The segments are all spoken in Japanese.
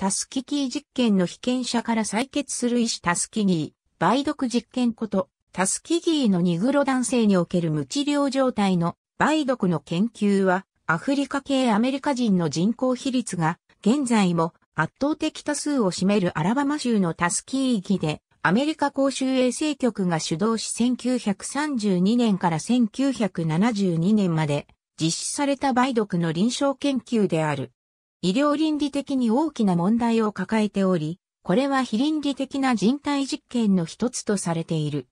タスキキー実験の被験者から採血する医師タスキギー、梅毒実験こと、タスキギーのニグロ男性における無治療状態の梅毒の研究は、アフリカ系アメリカ人の人口比率が、現在も圧倒的多数を占めるアラバマ州のタスキーギで、アメリカ公衆衛生局が主導し1932年から1972年まで実施された梅毒の臨床研究である。医療倫理的に大きな問題を抱えており、これは非倫理的な人体実験の一つとされている。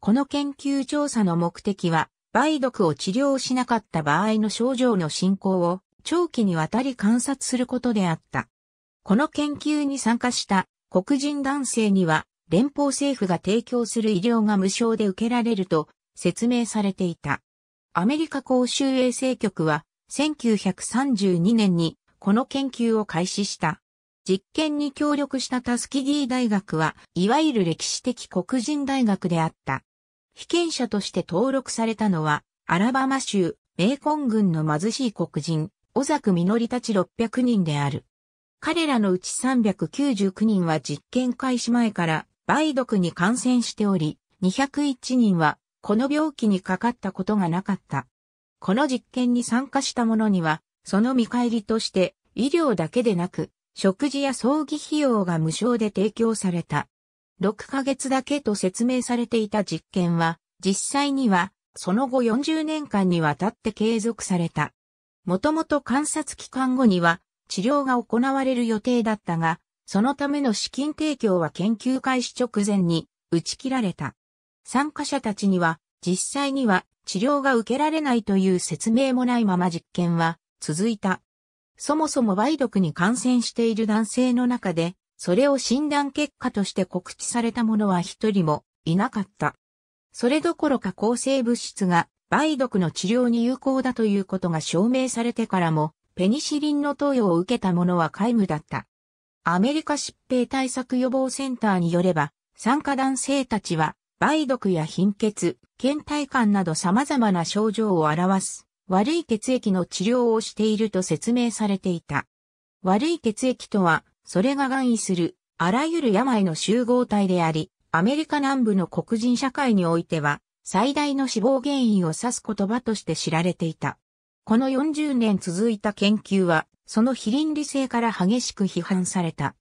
この研究調査の目的は、梅毒を治療しなかった場合の症状の進行を長期にわたり観察することであった。この研究に参加した黒人男性には連邦政府が提供する医療が無償で受けられると説明されていた。アメリカ公衆衛生局は1932年にこの研究を開始した。実験に協力したタスキギー大学は、いわゆる歴史的黒人大学であった。被験者として登録されたのは、アラバマ州、メーコン郡の貧しい黒人、小ノリたち600人である。彼らのうち399人は実験開始前から梅毒に感染しており、201人はこの病気にかかったことがなかった。この実験に参加した者には、その見返りとして、医療だけでなく、食事や葬儀費用が無償で提供された。6ヶ月だけと説明されていた実験は、実際には、その後40年間にわたって継続された。もともと観察期間後には、治療が行われる予定だったが、そのための資金提供は研究開始直前に打ち切られた。参加者たちには、実際には治療が受けられないという説明もないまま実験は続いた。そもそも梅毒に感染している男性の中で、それを診断結果として告知された者は一人もいなかった。それどころか抗生物質が梅毒の治療に有効だということが証明されてからも、ペニシリンの投与を受けた者は皆無だった。アメリカ疾病対策予防センターによれば、参加男性たちは、梅毒や貧血、倦怠感など様々な症状を表す。悪い血液の治療をしていると説明されていた。悪い血液とは、それが含意する、あらゆる病の集合体であり、アメリカ南部の黒人社会においては、最大の死亡原因を指す言葉として知られていた。この40年続いた研究は、その非倫理性から激しく批判された。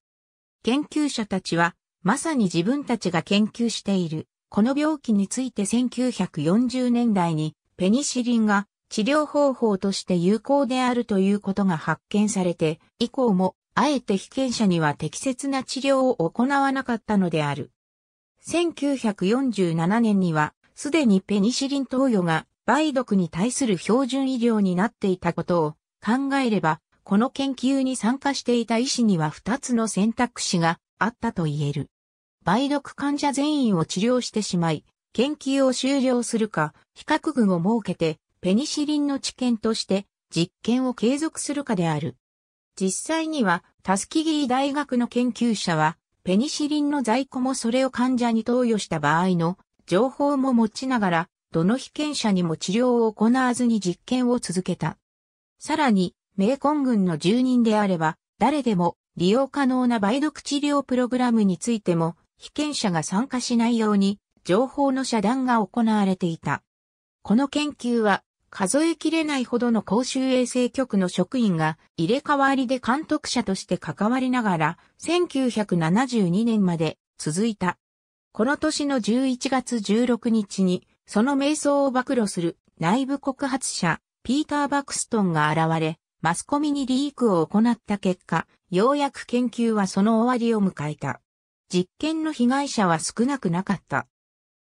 研究者たちは、まさに自分たちが研究している、この病気について1940年代に、ペニシリンが治療方法として有効であるということが発見されて、以降も、あえて被験者には適切な治療を行わなかったのである。1947年には、すでにペニシリン投与が梅毒に対する標準医療になっていたことを考えれば、この研究に参加していた医師には2つの選択肢があったと言える。梅毒患者全員を治療してしまい、研究を終了するか、比較群を設けて、ペニシリンの知見として実験を継続するかである。実際にはタスキギー大学の研究者はペニシリンの在庫もそれを患者に投与した場合の情報も持ちながらどの被験者にも治療を行わずに実験を続けた。さらに、コン群の住人であれば、誰でも利用可能な梅毒治療プログラムについても、被験者が参加しないように、情報の遮断が行われていた。この研究は、数え切れないほどの公衆衛生局の職員が入れ替わりで監督者として関わりながら1972年まで続いた。この年の11月16日にその瞑想を暴露する内部告発者ピーター・バクストンが現れマスコミにリークを行った結果、ようやく研究はその終わりを迎えた。実験の被害者は少なくなかった。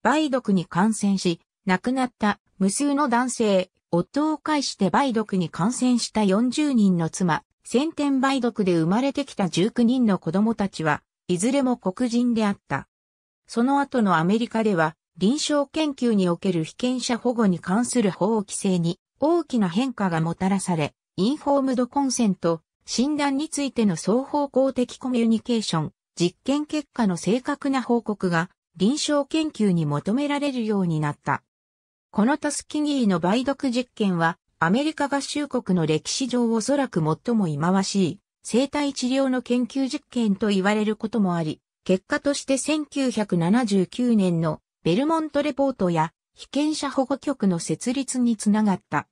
梅毒に感染し、亡くなった無数の男性、夫を介して梅毒に感染した40人の妻、先天梅毒で生まれてきた19人の子供たちは、いずれも黒人であった。その後のアメリカでは、臨床研究における被験者保護に関する法規制に大きな変化がもたらされ、インフォームドコンセント、診断についての双方向的コミュニケーション、実験結果の正確な報告が臨床研究に求められるようになった。このタスキギーの梅毒実験は、アメリカ合衆国の歴史上おそらく最も忌まわしい、生体治療の研究実験と言われることもあり、結果として1979年のベルモントレポートや被験者保護局の設立につながった。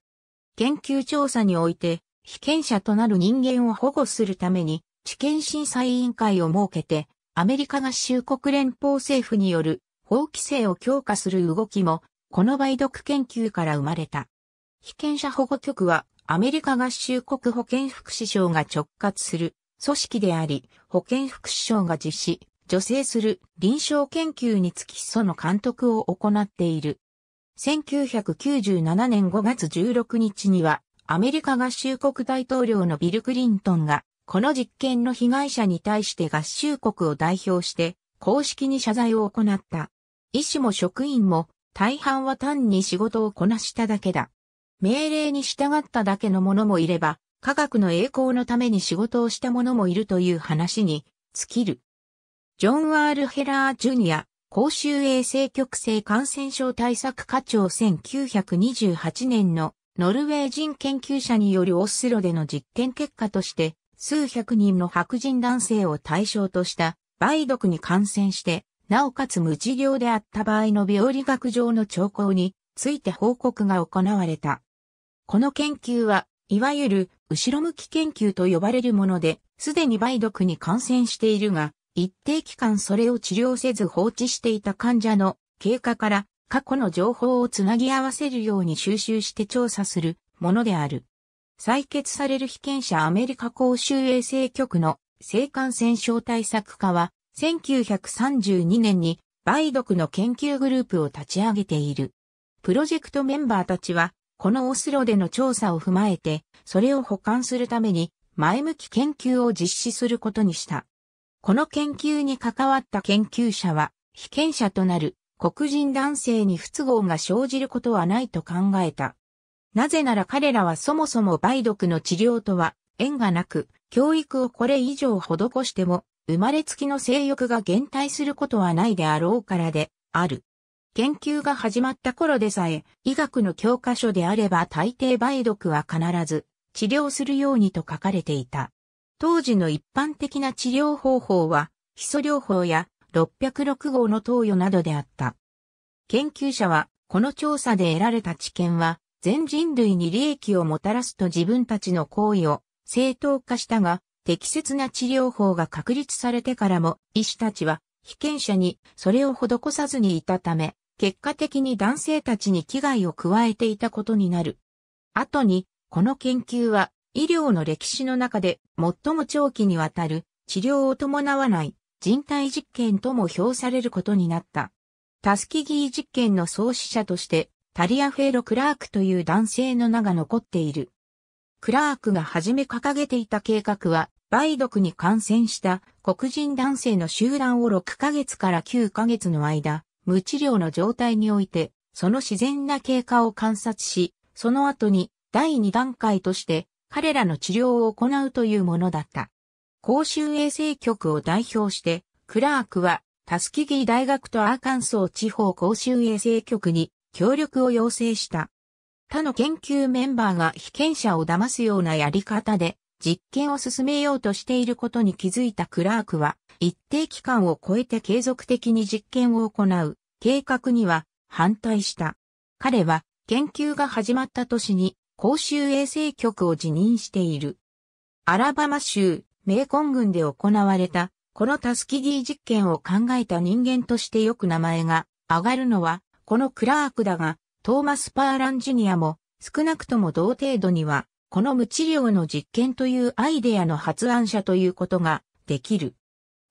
研究調査において、被験者となる人間を保護するために、治験審査委員会を設けて、アメリカ合衆国連邦政府による法規制を強化する動きもこの梅毒研究から生まれた。被験者保護局はアメリカ合衆国保健福祉省が直轄する組織であり、保健福祉省が実施、助成する臨床研究につきその監督を行っている。1997年5月16日には、アメリカ合衆国大統領のビル・クリントンが、この実験の被害者に対して合衆国を代表して、公式に謝罪を行った。医師も職員も大半は単に仕事をこなしただけだ。命令に従っただけの者もいれば、科学の栄光のために仕事をした者もいるという話に尽きる。ジョン・ワール・ヘラー・ジュニア、公衆衛生局性感染症対策課長1928年のノルウェー人研究者によるオスロでの実験結果として、数百人の白人男性を対象とした梅毒に感染してなおかつ無治療であった場合の病理学上の兆候について報告が行われた。この研究は、いわゆる後ろ向き研究と呼ばれるもので、すでに梅毒に感染しているが、一定期間それを治療せず放置していた患者の経過から過去の情報をつなぎ合わせるように収集して調査するものである。採決される被験者アメリカ公衆衛生局の性感染症対策課は1932年に梅毒の研究グループを立ち上げている。プロジェクトメンバーたちは、このオスロでの調査を踏まえて、それを補完するために、前向き研究を実施することにした。この研究に関わった研究者は、被験者となる黒人男性に不都合が生じることはないと考えた。なぜなら彼らはそもそも梅毒の治療とは縁がなく、教育をこれ以上施しても生まれつきの性欲が減退することはないであろうからで、ある。研究が始まった頃でさえ、医学の教科書であれば大抵梅毒は必ず治療するようにと書かれていた。当時の一般的な治療方法は、基礎療法や606号の投与などであった。研究者は、この調査で得られた知見は、全人類に利益をもたらすと自分たちの行為を正当化したが、適切な治療法が確立されてからも、医師たちは被験者にそれを施さずにいたため、結果的に男性たちに危害を加えていたことになる。後に、この研究は医療の歴史の中で最も長期にわたる治療を伴わない人体実験とも評されることになった。タスキギー実験の創始者として、タリアフェーロ・クラークという男性の名が残っている。クラークが初め掲げていた計画は、梅毒に感染した黒人男性の集団を6ヶ月から9ヶ月の間、無治療の状態において、その自然な経過を観察し、その後に第2段階として彼らの治療を行うというものだった。公衆衛生局を代表して、クラークはタスキギー大学とアーカンソー地方公衆衛生局に協力を要請した。他の研究メンバーが被験者を騙すようなやり方で実験を進めようとしていることに気づいたクラークは一定期間を超えて継続的に実験を行う計画には反対した。彼は研究が始まった年に公衆衛生局を辞任している。アラバマ州メーコン郡で行われたこのタスキギー実験を考えた人間としてよく名前が上がるのはこのクラークだがトーマス・パーランジュニアも、少なくとも同程度には、この無治療の実験というアイデアの発案者ということができる。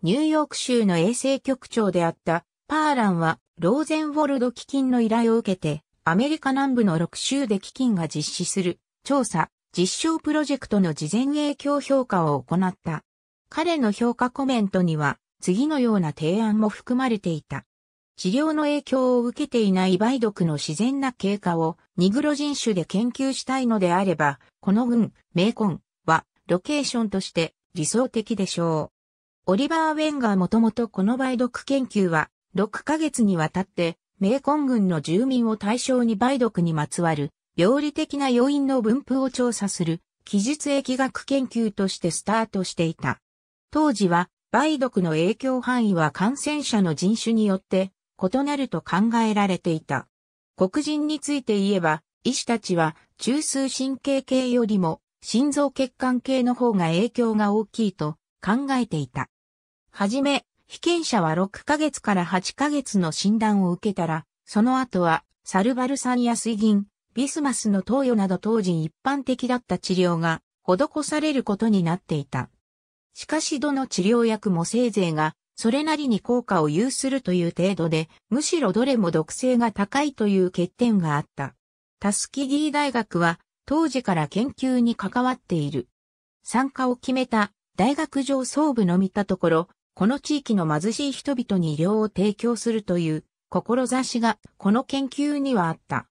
ニューヨーク州の衛生局長であったパーランはローゼンウォルド基金の依頼を受けてアメリカ南部の6州で基金が実施する調査実証プロジェクトの事前影響評価を行った。彼の評価コメントには次のような提案も含まれていた。治療の影響を受けていない梅毒の自然な経過をニグロ人種で研究したいのであれば、この群、メコンはロケーションとして理想的でしょう。オリバー・ウェンがもともとこの梅毒研究は6ヶ月にわたってメコン群の住民を対象に梅毒にまつわる病理的な要因の分布を調査する記述疫学研究としてスタートしていた。当時は梅毒の影響範囲は感染者の人種によって異なると考えられていた。黒人について言えば、医師たちは中枢神経系よりも心臓血管系の方が影響が大きいと考えていた。はじめ、被験者は6ヶ月から8ヶ月の診断を受けたら、その後はサルバル酸や水銀、ビスマスの投与など当時一般的だった治療が施されることになっていた。しかしどの治療薬もせいぜいがそれなりに効果を有するという程度で、むしろどれも毒性が高いという欠点があった。タスキギー大学は、当時から研究に関わっている。参加を決めた大学上層部の見たところ、この地域の貧しい人々に医療を提供するという志がこの研究にはあった。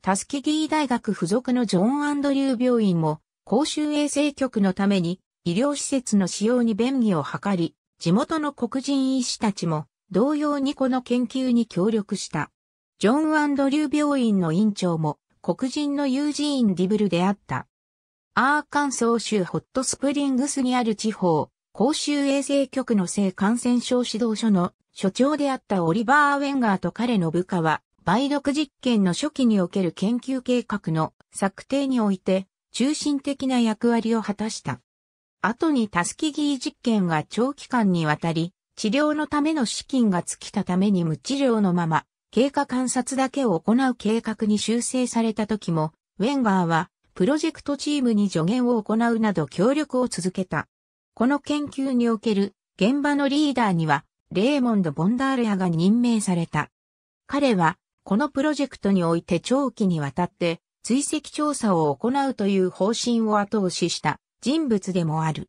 タスキギー大学附属のジョン・アンドリュー病院も公衆衛生局のために医療施設の使用に便宜を図り、地元の黒人医師たちも同様にこの研究に協力した。ジョン・アンドリュー病院の院長も黒人のユージーン・ディブルであった。アーカンソー州ホットスプリングスにある地方、公衆衛生局の性感染症指導所の所長であったオリバー・ウェンガーと彼の部下は、梅毒実験の初期における研究計画の策定において、中心的な役割を果たした。後にタスキギー実験が長期間にわたり、治療のための資金が尽きたために無治療のまま、経過観察だけを行う計画に修正された時も、ウェンガーは、プロジェクトチームに助言を行うなど協力を続けた。この研究における、現場のリーダーには、レーモンド・ボンダーレアが任命された。彼は、このプロジェクトにおいて長期にわたって、追跡調査を行うという方針を後押しした。人物でもある。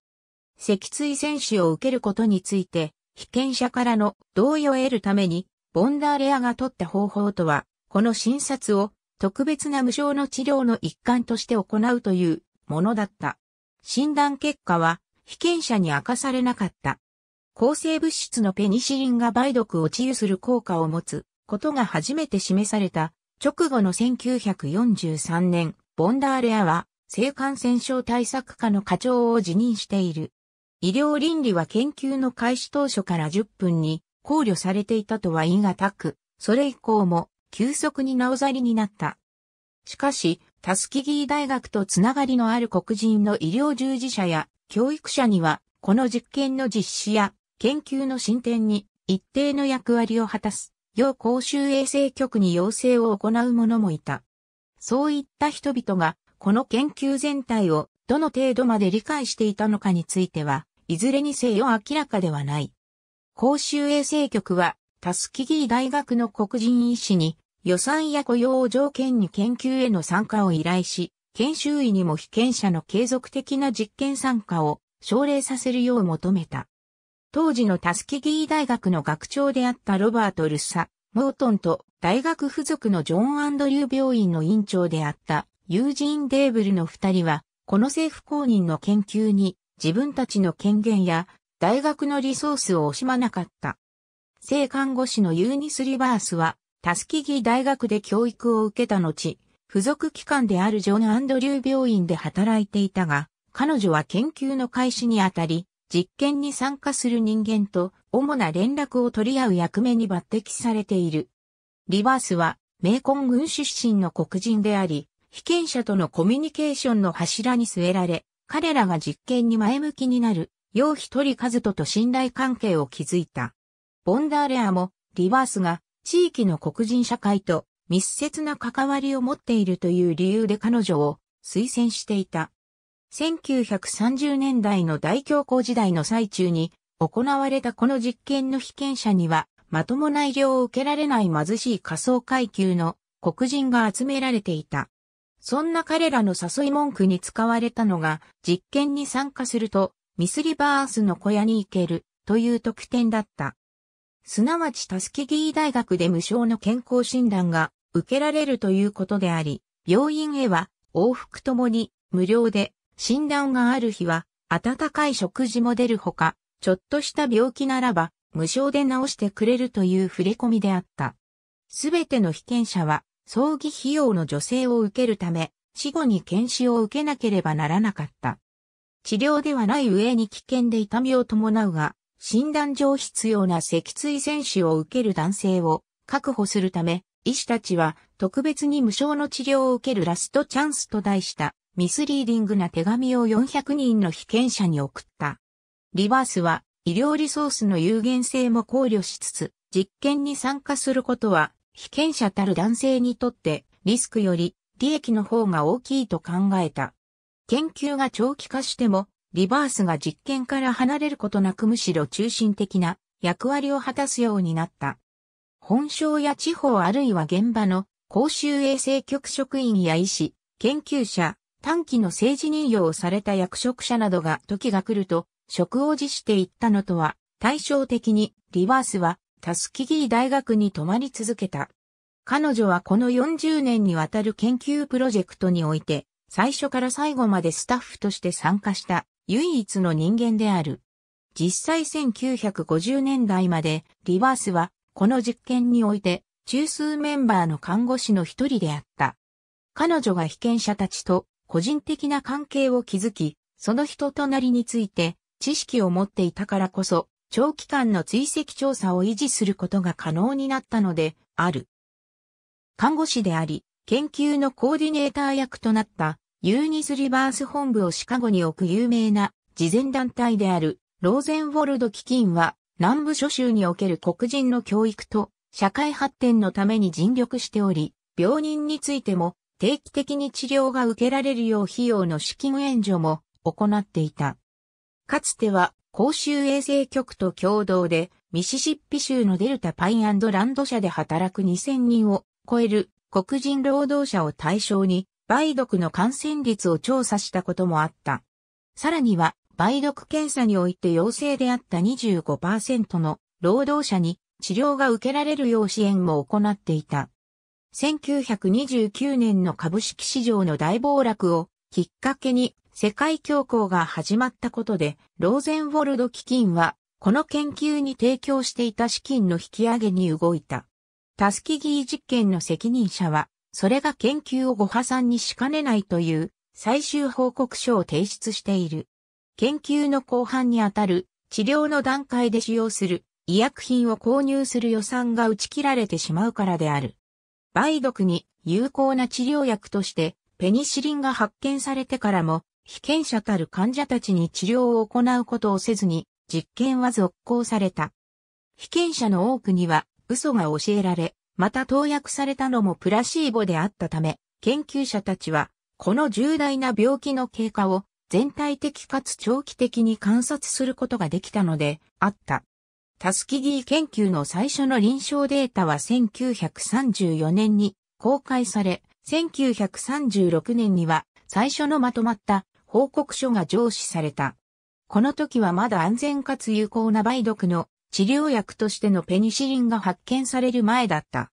脊椎選手を受けることについて、被験者からの同意を得るために、ボンダーレアが取った方法とは、この診察を特別な無償の治療の一環として行うというものだった。診断結果は、被験者に明かされなかった。抗生物質のペニシリンが梅毒を治癒する効果を持つことが初めて示された直後の1943年、ボンダーレアは性感染症対策課の課長を辞任している。医療倫理は研究の開始当初から10分に考慮されていたとは言い難く、それ以降も急速に直ざりになった。しかし、タスキギー大学とつながりのある黒人の医療従事者や教育者には、この実験の実施や研究の進展に一定の役割を果たす、要公衆衛生局に要請を行う者もいた。そういった人々がこの研究全体をどの程度まで理解していたのかについては、いずれにせよ明らかではない。公衆衛生局は、タスキギー大学の黒人医師に、予算や雇用を条件に研究への参加を依頼し、研修医にも被験者の継続的な実験参加を奨励させるよう求めた。当時のタスキギー大学の学長であったロバート・ルッサ、モートンと大学付属のジョン・アンドリュー病院の院長であったユージーン・デーブルの二人は、この政府公認の研究に自分たちの権限や大学のリソースを惜しまなかった。性看護師のユーニス・リバースは、タスキギ大学で教育を受けた後、付属機関であるジョン・アンドリュー病院で働いていたが、彼女は研究の開始にあたり、実験に参加する人間と主な連絡を取り合う役目に抜擢されている。リバースは、メーコン軍出身の黒人であり、被験者とのコミュニケーションの柱に据えられ、彼らが実験に前向きになる、陽一人数人と信頼関係を築いた。ボンダーレアも、リバースが、地域の黒人社会と密接な関わりを持っているという理由で彼女を推薦していた。1930年代の大恐慌時代の最中に行われたこの実験の被験者にはまともな医療を受けられない貧しい仮想階級の黒人が集められていた。そんな彼らの誘い文句に使われたのが、実験に参加すると、ミスリバースの小屋に行ける、という特典だった。すなわちタスキギー大学で無償の健康診断が受けられるということであり、病院へは往復ともに無料で診断がある日は温かい食事も出るほか、ちょっとした病気ならば無償で治してくれるという触れ込みであった。すべての被験者は葬儀費用の助成を受けるため、死後に検視を受けなければならなかった。治療ではない上に危険で痛みを伴うが、診断上必要な脊椎選手を受ける男性を確保するため、医師たちは特別に無償の治療を受けるラストチャンスと題したミスリーディングな手紙を400人の被験者に送った。リバースは医療リソースの有限性も考慮しつつ、実験に参加することは被験者たる男性にとってリスクより利益の方が大きいと考えた。研究が長期化しても、リバースが実験から離れることなくむしろ中心的な役割を果たすようになった。本省や地方あるいは現場の公衆衛生局職員や医師、研究者、短期の政治任用をされた役職者などが時が来ると職を辞していったのとは対照的にリバースはタスキギー大学に泊まり続けた。彼女はこの40年にわたる研究プロジェクトにおいて、最初から最後までスタッフとして参加した唯一の人間である。実際1950年代までリバースはこの実験において中枢メンバーの看護師の一人であった。彼女が被験者たちと個人的な関係を築き、その人となりについて知識を持っていたからこそ長期間の追跡調査を維持することが可能になったのである。看護師であり、研究のコーディネーター役となったユーニス・リバース本部をシカゴに置く有名な慈善団体であるローゼンウォルド基金は南部諸州における黒人の教育と社会発展のために尽力しており、病人についても定期的に治療が受けられるよう費用の資金援助も行っていた。かつては公衆衛生局と共同で、ミシシッピ州のデルタパイランド社で働く2000人を超える黒人労働者を対象に、梅毒の感染率を調査したこともあった。さらには、梅毒検査において陽性であった25%の労働者に治療が受けられるよう支援も行っていた。1929年の株式市場の大暴落をきっかけに世界恐慌が始まったことで、ローゼンウォルド基金は、この研究に提供していた資金の引き上げに動いた。タスキギー実験の責任者は、それが研究を誤破産にしかねないという最終報告書を提出している。研究の後半にあたる治療の段階で使用する医薬品を購入する予算が打ち切られてしまうからである。梅毒に有効な治療薬としてペニシリンが発見されてからも被験者たる患者たちに治療を行うことをせずに、実験は続行された。被験者の多くには嘘が教えられ、また投薬されたのもプラシーボであったため、研究者たちは、この重大な病気の経過を全体的かつ長期的に観察することができたのであった。タスキギー研究の最初の臨床データは1934年に公開され、1936年には最初のまとまった報告書が上司された。この時はまだ安全かつ有効な梅毒の治療薬としてのペニシリンが発見される前だった。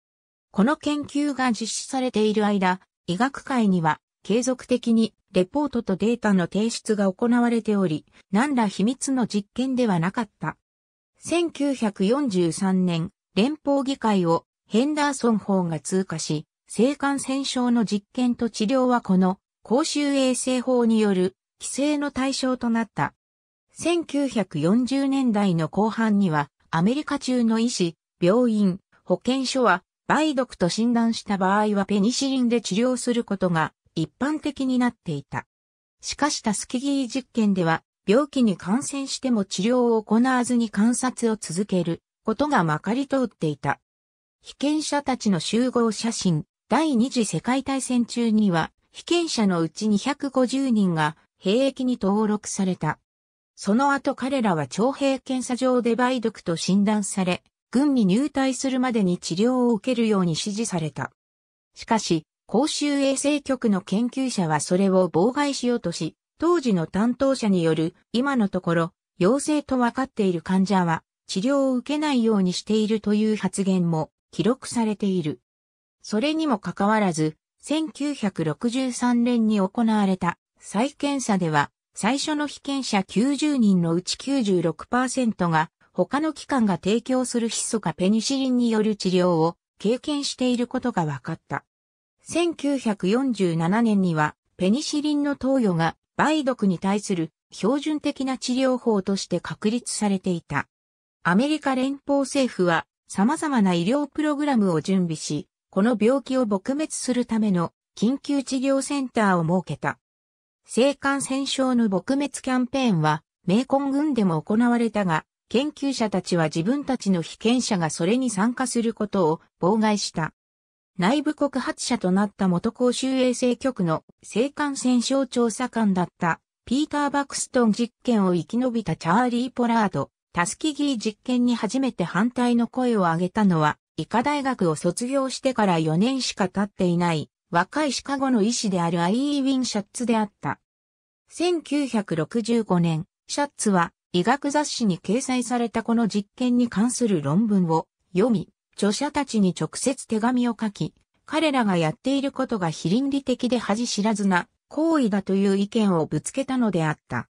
この研究が実施されている間、医学界には継続的にレポートとデータの提出が行われており、何ら秘密の実験ではなかった。1943年、連邦議会をヘンダーソン法が通過し、性感染症の実験と治療はこの公衆衛生法による規制の対象となった。1940年代の後半には、アメリカ中の医師、病院、保健所は、梅毒と診断した場合はペニシリンで治療することが一般的になっていた。しかしタスキギー実験では、病気に感染しても治療を行わずに観察を続けることがまかり通っていた。被験者たちの集合写真、第二次世界大戦中には、被験者のうち250人が兵役に登録された。その後彼らは徴兵検査場で梅毒と診断され、軍に入隊するまでに治療を受けるように指示された。しかし、公衆衛生局の研究者はそれを妨害しようとし、当時の担当者による今のところ陽性と分かっている患者は治療を受けないようにしているという発言も記録されている。それにもかかわらず、1963年に行われた再検査では、最初の被験者90人のうち96%が、他の機関が提供するヒ素かペニシリンによる治療を経験していることが分かった。1947年には、ペニシリンの投与が梅毒に対する標準的な治療法として確立されていた。アメリカ連邦政府は様々な医療プログラムを準備し、この病気を撲滅するための緊急治療センターを設けた。性感染症の撲滅キャンペーンは、メーコン軍でも行われたが、研究者たちは自分たちの被験者がそれに参加することを妨害した。内部告発者となった元公衆衛生局の性感染症調査官だったピーター・バクストン実験を生き延びたチャーリー・ポラード、タスキギー実験に初めて反対の声を上げたのは医科大学を卒業してから4年しか経っていない若いシカゴの医師であるアイー・ウィン・シャッツであった。1965年、シャッツは医学雑誌に掲載されたこの実験に関する論文を読み、著者たちに直接手紙を書き、彼らがやっていることが非倫理的で恥知らずな行為だという意見をぶつけたのであった。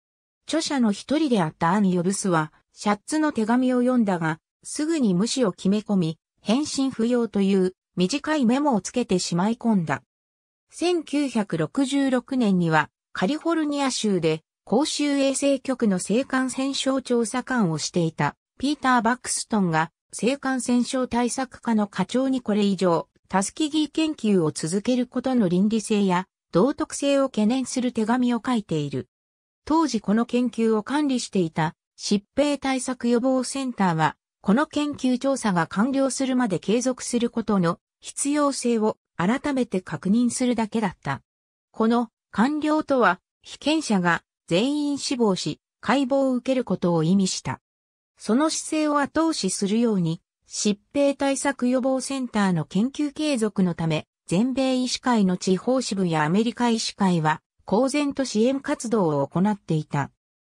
著者の一人であったアン・ヨブスは、シャッツの手紙を読んだが、すぐに無視を決め込み、返信不要という短いメモをつけてしまい込んだ。1966年にはカリフォルニア州で公衆衛生局の性感染症調査官をしていたピーター・バックストンが性感染症対策課の課長にこれ以上タスキギー研究を続けることの倫理性や道徳性を懸念する手紙を書いている。当時この研究を管理していた疾病対策予防センターはこの研究調査が完了するまで継続することの必要性を改めて確認するだけだった。この完了とは、被験者が全員死亡し、解剖を受けることを意味した。その姿勢を後押しするように、疾病対策予防センターの研究継続のため、全米医師会の地方支部やアメリカ医師会は、公然と支援活動を行っていた。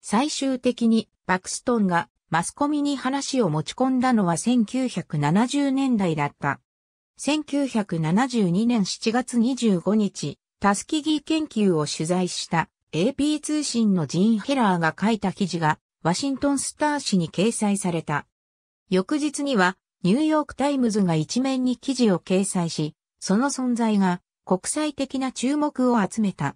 最終的に、バクストンがマスコミに話を持ち込んだのは1970年代だった。1972年7月25日、タスキギ研究を取材した AP 通信のジン・ヘラーが書いた記事がワシントンスター紙に掲載された。翌日にはニューヨークタイムズが一面に記事を掲載し、その存在が国際的な注目を集めた。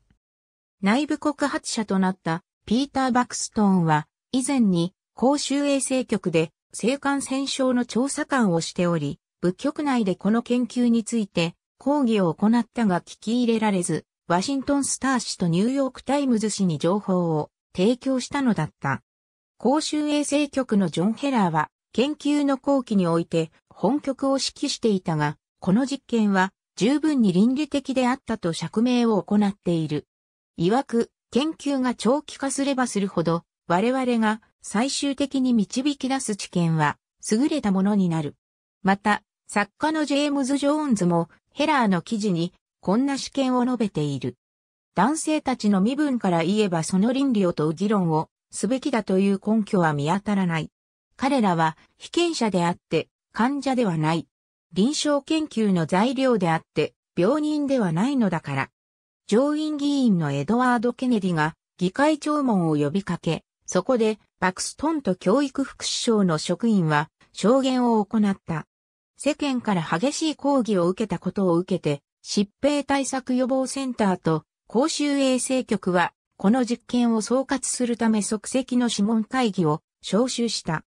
内部告発者となったピーター・バクストーンは以前に公衆衛生局で、性感染症の調査官をしており、部局内でこの研究について、講義を行ったが聞き入れられず、ワシントンスター氏とニューヨークタイムズ氏に情報を提供したのだった。公衆衛生局のジョン・ヘラーは、研究の後期において本局を指揮していたが、この実験は十分に倫理的であったと釈明を行っている。曰く、研究が長期化すればするほど、我々が最終的に導き出す知見は優れたものになる。また、作家のジェームズ・ジョーンズもヘラーの記事にこんな試験を述べている。男性たちの身分から言えばその倫理を問う議論をすべきだという根拠は見当たらない。彼らは被験者であって患者ではない。臨床研究の材料であって病人ではないのだから。上院議員のエドワード・ケネディが議会聴聞を呼びかけ、そこで、バクストンと教育副首相の職員は、証言を行った。世間から激しい抗議を受けたことを受けて、疾病対策予防センターと公衆衛生局は、この実験を総括するため即席の諮問会議を招集した。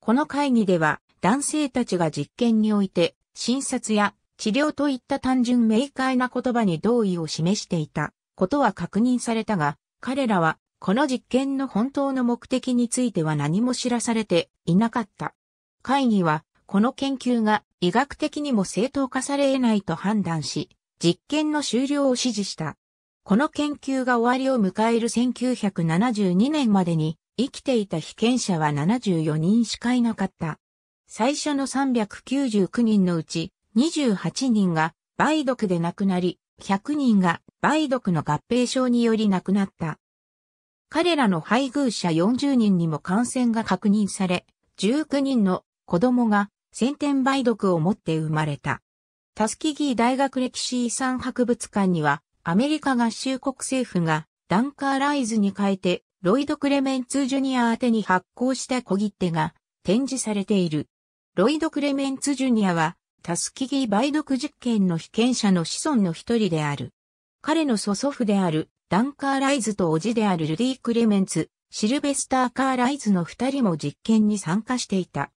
この会議では、男性たちが実験において、診察や治療といった単純明快な言葉に同意を示していたことは確認されたが、彼らはこの実験の本当の目的については何も知らされていなかった。会議は、この研究が医学的にも正当化され得ないと判断し、実験の終了を指示した。この研究が終わりを迎える1972年までに、生きていた被験者は74人しかいなかった。最初の399人のうち、28人が梅毒で亡くなり、100人が梅毒の合併症により亡くなった。彼らの配偶者40人にも感染が確認され、19人の子供が先天梅毒を持って生まれた。タスキギー大学歴史遺産博物館には、アメリカ合衆国政府がダンカーライズに変えて、ロイド・クレメンツ・ジュニア宛てに発行した小切手が展示されている。ロイド・クレメンツ・ジュニアは、タスキギー梅毒実験の被験者の子孫の一人である。彼の祖祖父であるダン・カーライズと叔父であるルディ・クレメンツ、シルベスター・カーライズの二人も実験に参加していた。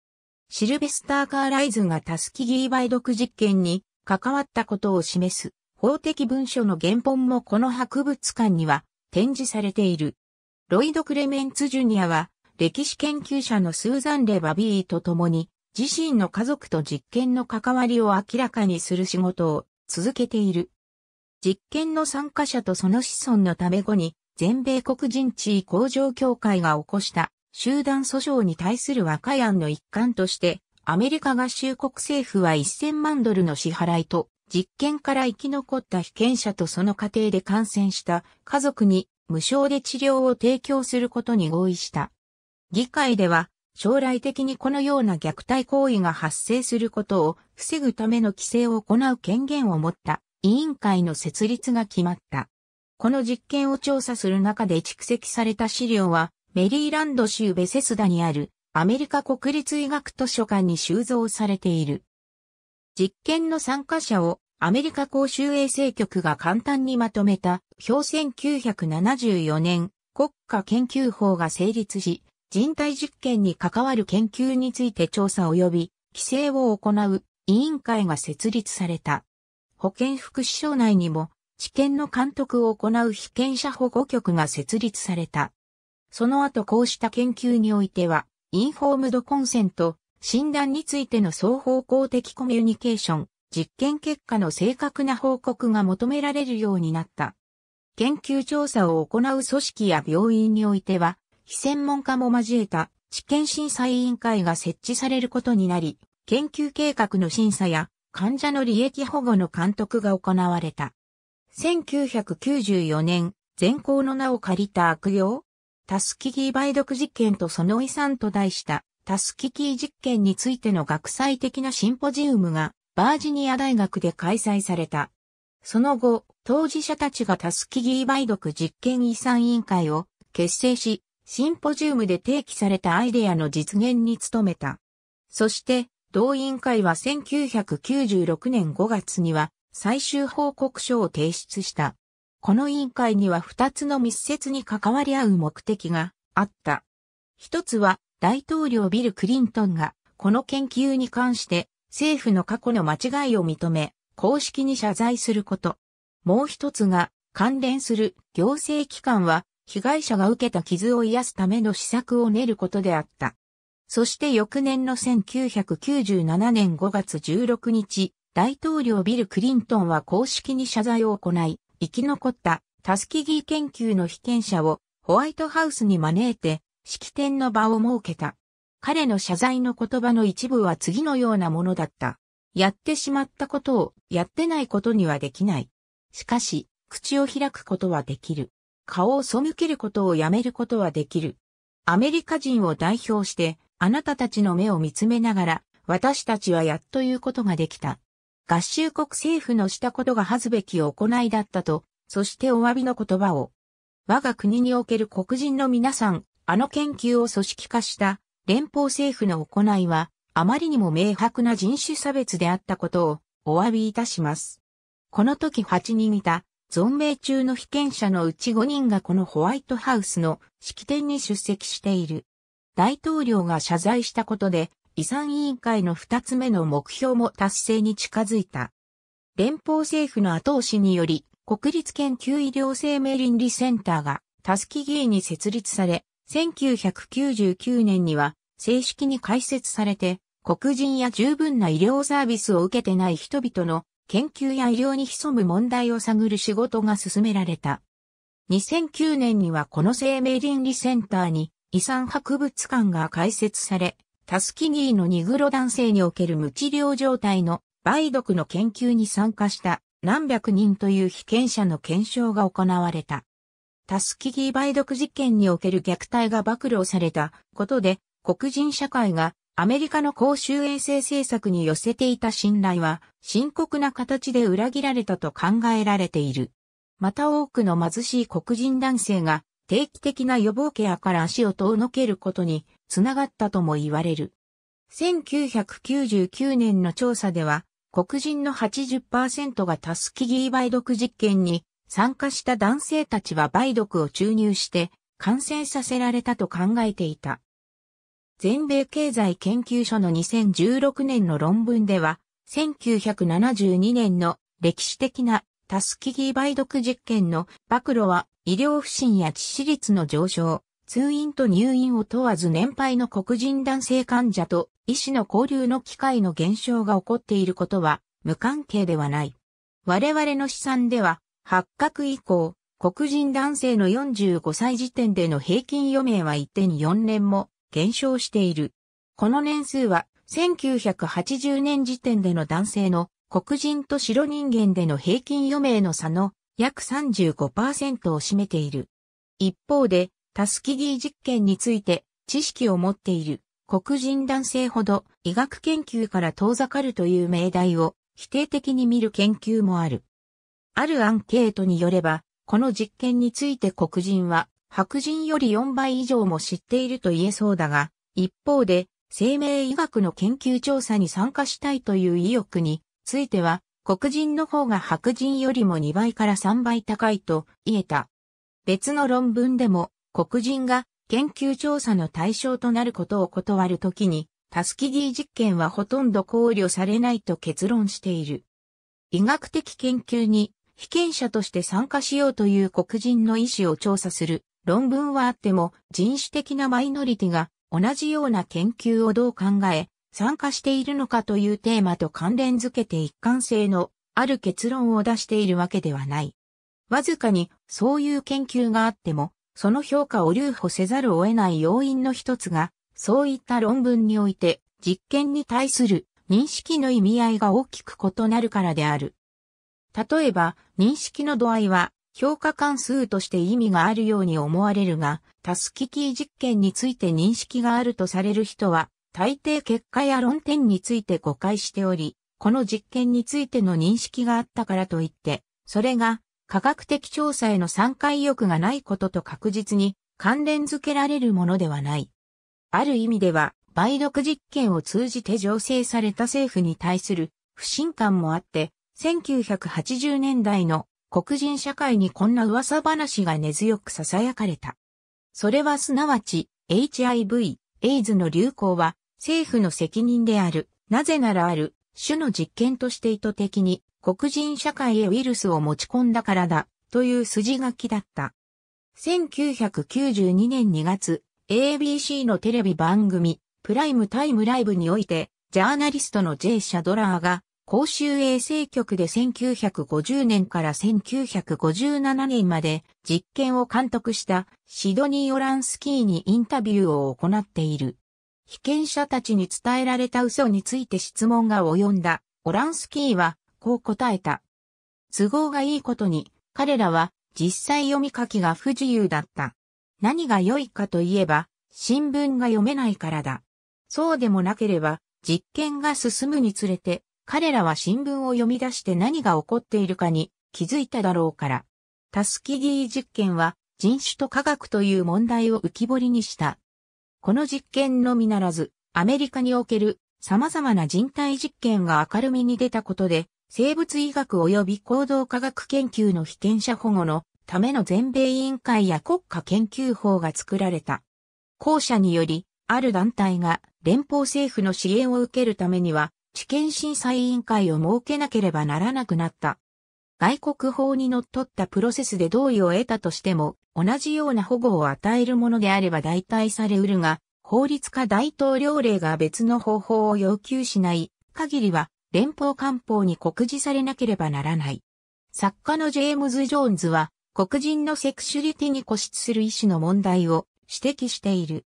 シルベスター・カーライズがタスキギー梅毒実験に関わったことを示す法的文書の原本もこの博物館には展示されている。ロイド・クレメンツ・ジュニアは歴史研究者のスーザン・レ・バビーと共に自身の家族と実験の関わりを明らかにする仕事を続けている。実験の参加者とその子孫のため後に、全米黒人地位向上協会が起こした集団訴訟に対する和解案の一環として、アメリカ合衆国政府は1000万ドルの支払いと、実験から生き残った被験者とその過程で感染した家族に無償で治療を提供することに合意した。議会では将来的にこのような虐待行為が発生することを防ぐための規制を行う権限を持った委員会の設立が決まった。この実験を調査する中で蓄積された資料は、メリーランド州ベセスダにあるアメリカ国立医学図書館に収蔵されている。実験の参加者をアメリカ公衆衛生局が簡単にまとめた表1974年国家研究法が成立し、人体実験に関わる研究について調査及び規制を行う委員会が設立された。保健福祉省内にも、治験の監督を行う被験者保護局が設立された。その後こうした研究においては、インフォームドコンセント、診断についての双方向的コミュニケーション、実験結果の正確な報告が求められるようになった。研究調査を行う組織や病院においては、非専門家も交えた治験審査委員会が設置されることになり、研究計画の審査や患者の利益保護の監督が行われた。1994年、善行の名を借りた悪用タスキギー梅毒実験とその遺産と題したタスキキー実験についての学際的なシンポジウムがバージニア大学で開催された。その後、当事者たちがタスキギー梅毒実験遺産委員会を結成し、シンポジウムで提起されたアイデアの実現に努めた。そして、同委員会は1996年5月には最終報告書を提出した。この委員会には2つの密接に関わり合う目的があった。一つは大統領ビル・クリントンがこの研究に関して政府の過去の間違いを認め公式に謝罪すること。もう一つが関連する行政機関は被害者が受けた傷を癒すための施策を練ることであった。そして翌年の1997年5月16日、大統領ビル・クリントンは公式に謝罪を行い、生き残ったタスキギー研究の被験者をホワイトハウスに招いて式典の場を設けた。彼の謝罪の言葉の一部は次のようなものだった。やってしまったことをやってないことにはできない。しかし、口を開くことはできる。顔を背けることをやめることはできる。アメリカ人を代表してあなたたちの目を見つめながら、私たちはやっと言うことができた。合衆国政府のしたことが恥ずべき行いだったと、そしてお詫びの言葉を。我が国における黒人の皆さん、あの研究を組織化した連邦政府の行いは、あまりにも明白な人種差別であったことをお詫びいたします。この時8人いた、存命中の被験者のうち5人がこのホワイトハウスの式典に出席している。大統領が謝罪したことで、遺産委員会の二つ目の目標も達成に近づいた。連邦政府の後押しにより、国立研究医療生命倫理センターが、タスキギーに設立され、1999年には正式に開設されて、黒人や十分な医療サービスを受けてない人々の研究や医療に潜む問題を探る仕事が進められた。2009年にはこの生命倫理センターに遺産博物館が開設され、タスキギーのニグロ男性における無治療状態の梅毒の研究に参加した何百人という被験者の検証が行われた。タスキギー梅毒事件における虐待が暴露されたことで、黒人社会がアメリカの公衆衛生政策に寄せていた信頼は深刻な形で裏切られたと考えられている。また多くの貧しい黒人男性が定期的な予防ケアから足を遠のけることにつながったとも言われる。1999年の調査では、黒人の80%がタスキギー梅毒実験に参加した男性たちは梅毒を注入して感染させられたと考えていた。全米経済研究所の2016年の論文では、1972年の歴史的なタスキギー梅毒実験の暴露は医療不振や致死率の上昇、通院と入院を問わず年配の黒人男性患者と医師の交流の機会の減少が起こっていることは無関係ではない。我々の試算では、発覚以降、黒人男性の45歳時点での平均余命は1.4年も減少している。この年数は1980年時点での男性の黒人と白人間での平均余命の差の約35%を占めている。一方で、タスキギー実験について知識を持っている黒人男性ほど医学研究から遠ざかるという命題を否定的に見る研究もある。あるアンケートによれば、この実験について黒人は白人より4倍以上も知っていると言えそうだが、一方で生命医学の研究調査に参加したいという意欲については黒人の方が白人よりも2倍から3倍高いと言えた。別の論文でも黒人が研究調査の対象となることを断るときに、タスキギー実験はほとんど考慮されないと結論している。医学的研究に被験者として参加しようという黒人の意思を調査する論文はあっても人種的なマイノリティが同じような研究をどう考え、参加しているのかというテーマと関連づけて一貫性のある結論を出しているわけではない。わずかにそういう研究があっても、その評価を留保せざるを得ない要因の一つが、そういった論文において実験に対する認識の意味合いが大きく異なるからである。例えば、認識の度合いは評価関数として意味があるように思われるが、タスキキー実験について認識があるとされる人は、大抵結果や論点について誤解しており、この実験についての認識があったからといって、それが科学的調査への参加意欲がないことと確実に関連づけられるものではない。ある意味では、梅毒実験を通じて醸成された政府に対する不信感もあって、1980年代の黒人社会にこんな噂話が根強く囁かれた。それはすなわち HIV、エイズの流行は政府の責任である。なぜならある、種の実験として意図的に黒人社会へウイルスを持ち込んだからだ、という筋書きだった。1992年2月、ABC のテレビ番組、プライムタイムライブにおいて、ジャーナリストの J シャドラーが、公衆衛生局で1950年から1957年まで実験を監督したシドニー・オランスキーにインタビューを行っている。被験者たちに伝えられた嘘について質問が及んだ、オランスキーは、こう答えた。都合がいいことに、彼らは、実際読み書きが不自由だった。何が良いかといえば、新聞が読めないからだ。そうでもなければ、実験が進むにつれて、彼らは新聞を読み出して何が起こっているかに気づいただろうから。タスキギー実験は人種と科学という問題を浮き彫りにした。この実験のみならず、アメリカにおける様々な人体実験が明るみに出たことで、生物医学及び行動科学研究の被験者保護のための全米委員会や国家研究法が作られた。後者により、ある団体が連邦政府の支援を受けるためには、治験審査委員会を設けなければならなくなった。外国法に則っったプロセスで同意を得たとしても、同じような保護を与えるものであれば代替されうるが、法律か大統領令が別の方法を要求しない限りは、連邦官報に告示されなければならない。作家のジェームズ・ジョーンズは、黒人のセクシュリティに固執する医師の問題を指摘している。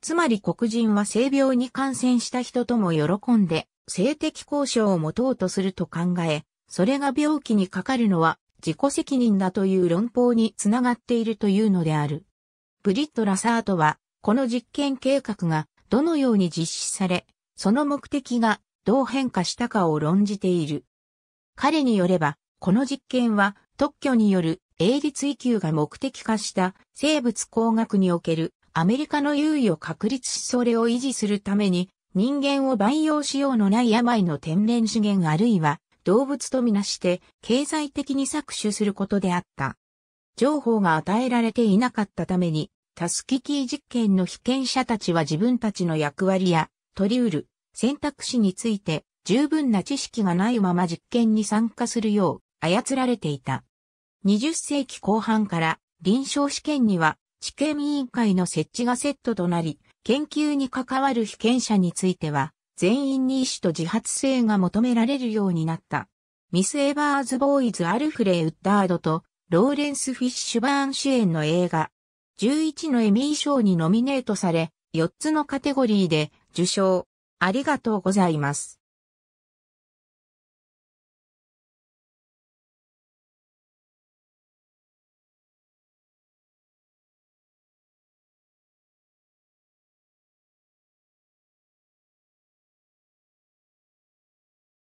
つまり黒人は性病に感染した人とも喜んで、性的交渉を持とうとすると考え、それが病気にかかるのは自己責任だという論法につながっているというのである。ブリット・ラサートは、この実験計画がどのように実施され、その目的がどう変化したかを論じている。彼によれば、この実験は特許による営利追求が目的化した生物工学におけるアメリカの優位を確立しそれを維持するために人間を培養しようのない病の天然資源あるいは動物とみなして経済的に搾取することであった。情報が与えられていなかったために、タスキキー実験の被験者たちは自分たちの役割や取り得る選択肢について十分な知識がないまま実験に参加するよう操られていた。20世紀後半から臨床試験には治験委員会の設置がセットとなり、研究に関わる被験者については全員に意志と自発性が求められるようになった。ミス・エバーズ・ボーイズ・アルフレイ・ウッダードとローレンス・フィッシュバーン主演の映画、11のエミー賞にノミネートされ、4つのカテゴリーで受賞。ありがとうございます。